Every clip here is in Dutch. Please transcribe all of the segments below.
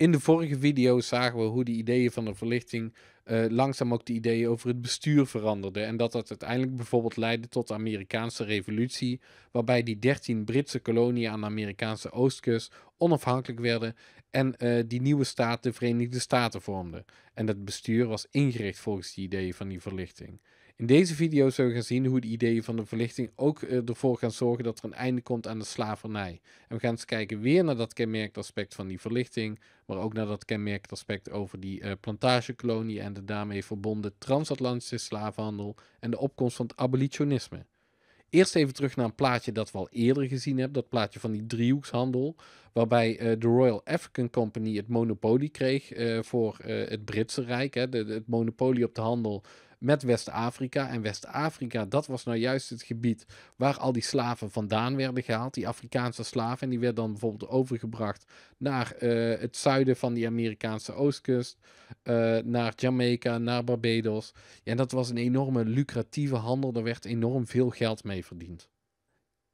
In de vorige video zagen we hoe de ideeën van de verlichting eh, langzaam ook de ideeën over het bestuur veranderden. En dat dat uiteindelijk bijvoorbeeld leidde tot de Amerikaanse Revolutie, waarbij die 13 Britse koloniën aan de Amerikaanse oostkust onafhankelijk werden en eh, die nieuwe staat de Verenigde Staten vormde. En dat bestuur was ingericht volgens de ideeën van die verlichting. In deze video zullen we gaan zien hoe de ideeën van de verlichting ook eh, ervoor gaan zorgen dat er een einde komt aan de slavernij. En we gaan eens kijken weer naar dat aspect van die verlichting, maar ook naar dat aspect over die eh, plantagekolonie en de daarmee verbonden transatlantische slavenhandel en de opkomst van het abolitionisme. Eerst even terug naar een plaatje dat we al eerder gezien hebben. Dat plaatje van die driehoekshandel. Waarbij eh, de Royal African Company het monopolie kreeg voor het Britse Rijk. Hè, de, het monopolie op de handel met West-Afrika. En West-Afrika, dat was nou juist het gebied waar al die slaven vandaan werden gehaald. Die Afrikaanse slaven. En die werden dan bijvoorbeeld overgebracht naar eh, het zuiden van die Amerikaanse oostkust. Eh, naar Jamaica, naar Barbados. Ja, en dat was een enorme lucratieve handel. Er werd enorm veel geld mee verdiend.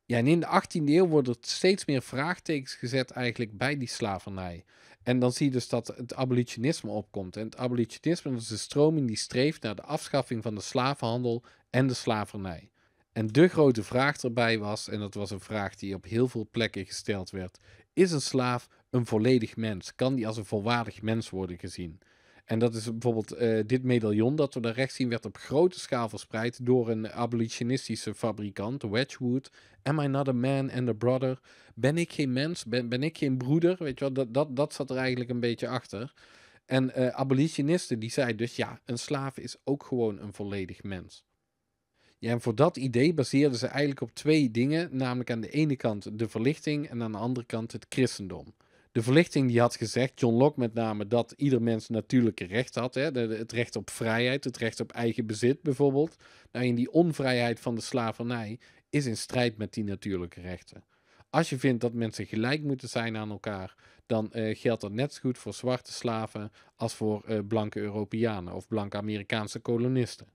Ja, en in de 18e eeuw wordt er steeds meer vraagtekens gezet eigenlijk bij die slavernij. En dan zie je dus dat het abolitionisme opkomt. En het abolitionisme is de stroming die streeft naar de afschaffing van de slavenhandel en de slavernij. En de grote vraag erbij was, en dat was een vraag die op heel veel plekken gesteld werd: is een slaaf een volledig mens? Kan die als een volwaardig mens worden gezien? En dat is bijvoorbeeld eh, dit medaillon dat we daar rechts zien, werd op grote schaal verspreid door een abolitionistische fabrikant, Wedgwood. Am I not a man and a brother? Ben ik geen mens? Ben, ben ik geen broeder? Weet je wel, dat, dat, dat zat er eigenlijk een beetje achter. En eh, abolitionisten die zeiden dus ja, een slaaf is ook gewoon een volledig mens. Ja, en voor dat idee baseerden ze eigenlijk op twee dingen, namelijk aan de ene kant de verlichting en aan de andere kant het christendom de verlichting die had gezegd, John Locke met name, dat ieder mens natuurlijke recht had. Hè? het recht op vrijheid, het recht op eigen bezit bijvoorbeeld. Nou, in die onvrijheid van de slavernij is in strijd met die natuurlijke rechten. Als je vindt dat mensen gelijk moeten zijn aan elkaar, dan eh, geldt dat net zo goed voor zwarte slaven als voor eh, blanke Europeanen of blanke Amerikaanse kolonisten.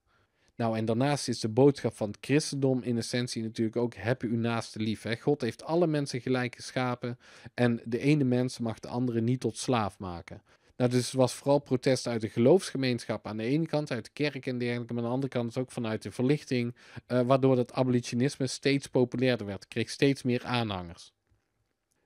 Nou, en daarnaast is de boodschap van het christendom in essentie natuurlijk ook: heb uw naaste lief. Hè? God heeft alle mensen gelijk geschapen en de ene mens mag de andere niet tot slaaf maken. Nou, dus het was vooral protest uit de geloofsgemeenschap aan de ene kant, uit de kerk en dergelijke, maar aan de andere kant ook vanuit de verlichting, eh, waardoor dat abolitionisme steeds populairder werd, kreeg steeds meer aanhangers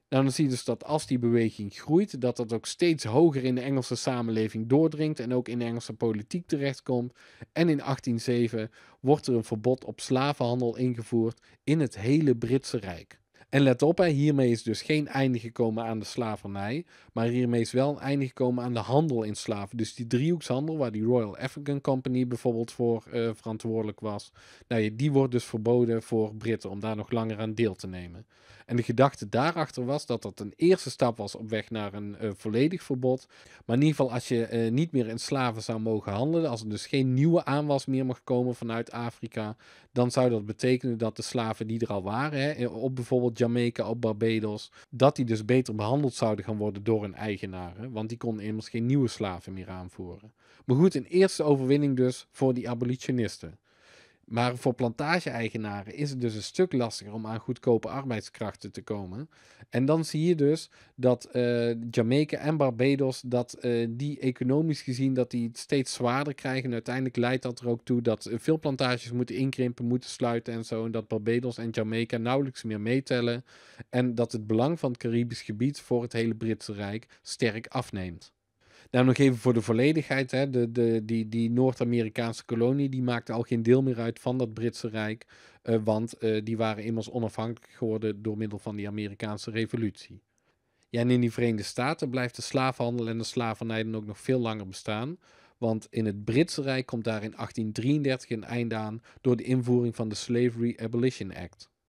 dan zie je dus dat als die beweging groeit, dat dat ook steeds hoger in de Engelse samenleving doordringt en ook in de Engelse politiek terechtkomt. En in 1807 wordt er een verbod op slavenhandel ingevoerd in het hele Britse Rijk. En let op, hè, hiermee is dus geen einde gekomen aan de slavernij, maar hiermee is wel een einde gekomen aan de handel in slaven. Dus die driehoekshandel, waar die Royal African Company bijvoorbeeld voor eh, verantwoordelijk was, nou, die wordt dus verboden voor Britten om daar nog langer aan deel te nemen. En de gedachte daarachter was dat dat een eerste stap was op weg naar een eh, volledig verbod. Maar in ieder geval, als je eh, niet meer in slaven zou mogen handelen, als er dus geen nieuwe aanwas meer mag komen vanuit Afrika, dan zou dat betekenen dat de slaven die er al waren, hè, op bijvoorbeeld Jamaica, op Barbados, dat die dus beter behandeld zouden gaan worden door hun eigenaren, want die konden immers geen nieuwe slaven meer aanvoeren. Maar goed, een eerste overwinning dus voor die abolitionisten. Maar voor plantage-eigenaren is het dus een stuk lastiger om aan goedkope arbeidskrachten te komen. En dan zie je dus dat uh, Jamaica en Barbados, dat eh, die economisch gezien, dat die het steeds zwaarder krijgen. En uiteindelijk leidt dat er ook toe dat eh, veel plantages moeten inkrimpen, moeten sluiten en zo. En dat Barbados en Jamaica nauwelijks meer meetellen. En dat het belang van het Caribisch gebied voor het hele Britse Rijk sterk afneemt. Nou, nog even voor de volledigheid. Hè. De, de, die die Noord-Amerikaanse kolonie die maakte al geen deel meer uit van dat Britse Rijk. Eh, want eh, die waren immers onafhankelijk geworden door middel van die Amerikaanse revolutie. Ja, en in die Verenigde Staten blijft de slavenhandel en de slavernij dan ook nog veel langer bestaan. Want in het Britse Rijk komt daar in 1833 een einde aan door de invoering van de Slavery Abolition Act.